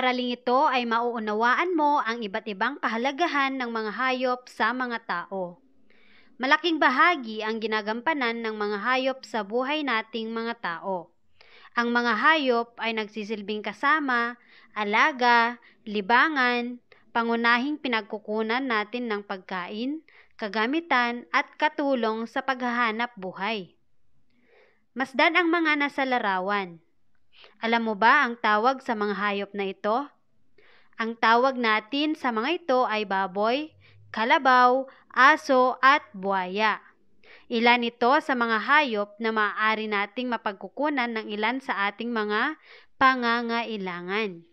paaraling ito ay mauunawaan mo ang iba't ibang kahalagahan ng mga hayop sa mga tao. Malaking bahagi ang ginagampanan ng mga hayop sa buhay nating mga tao. Ang mga hayop ay nagsisilbing kasama, alaga, libangan, pangunahing pinagkukunan natin ng pagkain, kagamitan at katulong sa paghahanap buhay. Masdan ang mga nasa larawan, alam mo ba ang tawag sa mga hayop na ito? Ang tawag natin sa mga ito ay baboy, kalabaw, aso at buwaya. Ilan ito sa mga hayop na maaari nating mapagkukunan ng ilan sa ating mga pangangailangan.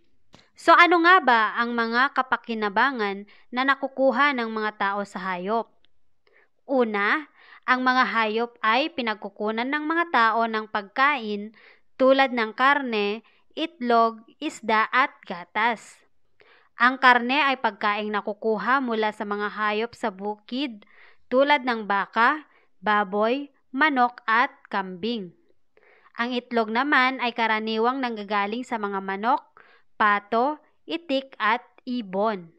So ano nga ba ang mga kapakinabangan na nakukuha ng mga tao sa hayop? Una, ang mga hayop ay pinagkukunan ng mga tao ng pagkain tulad ng karne, itlog, isda at gatas. Ang karne ay pagkaing nakukuha mula sa mga hayop sa bukid tulad ng baka, baboy, manok at kambing. Ang itlog naman ay karaniwang nanggagaling sa mga manok, pato, itik at ibon.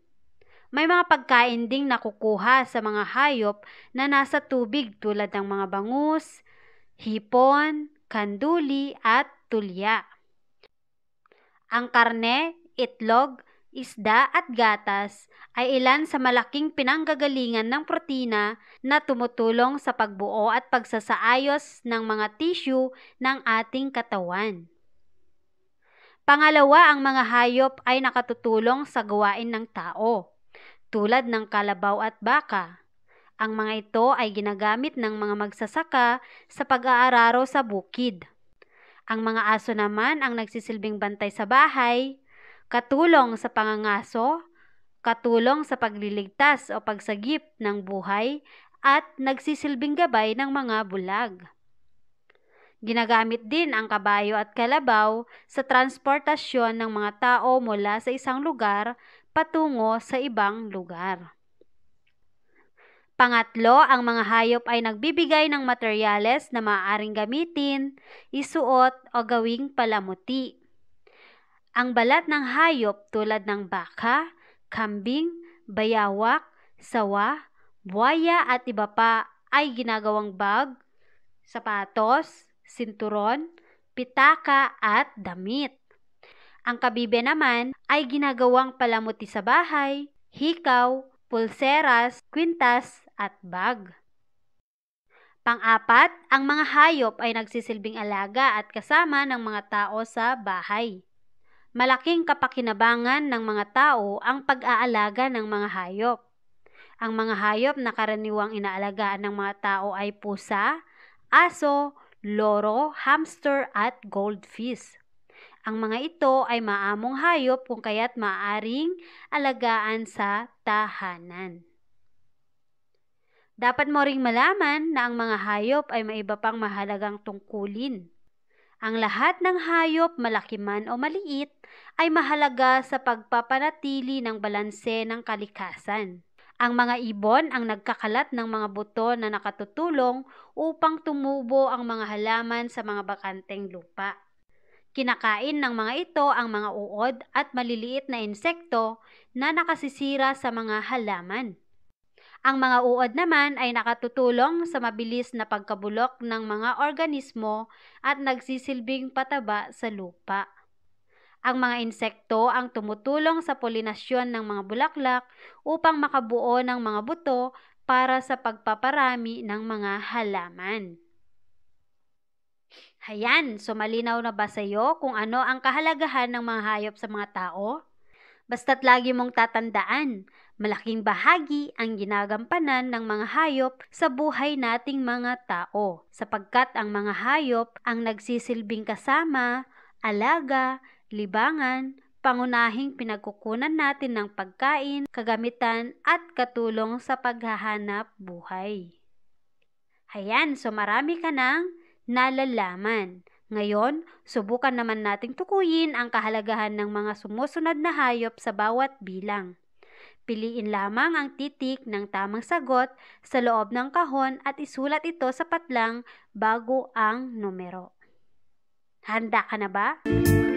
May mga pagkain ding nakukuha sa mga hayop na nasa tubig tulad ng mga bangus, hipon, kanduli at tulya. Ang karne, itlog, isda at gatas ay ilan sa malaking pinanggagalingan ng protina na tumutulong sa pagbuo at pagsasaayos ng mga tissue ng ating katawan. Pangalawa, ang mga hayop ay nakatutulong sa gawain ng tao, tulad ng kalabaw at baka. Ang mga ito ay ginagamit ng mga magsasaka sa pag-aararo sa bukid. Ang mga aso naman ang nagsisilbing bantay sa bahay, katulong sa pangangaso, katulong sa pagliligtas o pagsagip ng buhay, at nagsisilbing gabay ng mga bulag. Ginagamit din ang kabayo at kalabaw sa transportasyon ng mga tao mula sa isang lugar patungo sa ibang lugar. Pangatlo, ang mga hayop ay nagbibigay ng materyales na maaaring gamitin, isuot o gawing palamuti. Ang balat ng hayop tulad ng baka, kambing, bayawak, sawa, buwaya at iba pa ay ginagawang bag, sapatos, sinturon, pitaka at damit. Ang kabibe naman ay ginagawang palamuti sa bahay, hikaw, pulseras, kwintas at bag. Pang-apat, ang mga hayop ay nagsisilbing alaga at kasama ng mga tao sa bahay. Malaking kapakinabangan ng mga tao ang pag-aalaga ng mga hayop. Ang mga hayop na karaniwang inaalagaan ng mga tao ay pusa, aso, loro, hamster at goldfish. Ang mga ito ay maamong hayop kung kaya't maaring alagaan sa tahanan. Dapat mo ring malaman na ang mga hayop ay may iba pang mahalagang tungkulin. Ang lahat ng hayop, malaki man o maliit, ay mahalaga sa pagpapanatili ng balanse ng kalikasan. Ang mga ibon ang nagkakalat ng mga buto na nakatutulong upang tumubo ang mga halaman sa mga bakanteng lupa. Kinakain ng mga ito ang mga uod at maliliit na insekto na nakasisira sa mga halaman. Ang mga uod naman ay nakatutulong sa mabilis na pagkabulok ng mga organismo at nagsisilbing pataba sa lupa. Ang mga insekto ang tumutulong sa polinasyon ng mga bulaklak upang makabuo ng mga buto para sa pagpaparami ng mga halaman. Hayan, so malinaw na ba sa iyo kung ano ang kahalagahan ng mga hayop sa mga tao? Basta't lagi mong tatandaan, malaking bahagi ang ginagampanan ng mga hayop sa buhay nating mga tao, sapagkat ang mga hayop ang nagsisilbing kasama, alaga, libangan, pangunahing pinagkukunan natin ng pagkain, kagamitan at katulong sa paghahanap buhay. Hayan, so marami ka nang nalalaman. Ngayon, subukan naman nating tukuyin ang kahalagahan ng mga sumusunod na hayop sa bawat bilang. Piliin lamang ang titik ng tamang sagot sa loob ng kahon at isulat ito sa patlang bago ang numero. Handa ka na ba?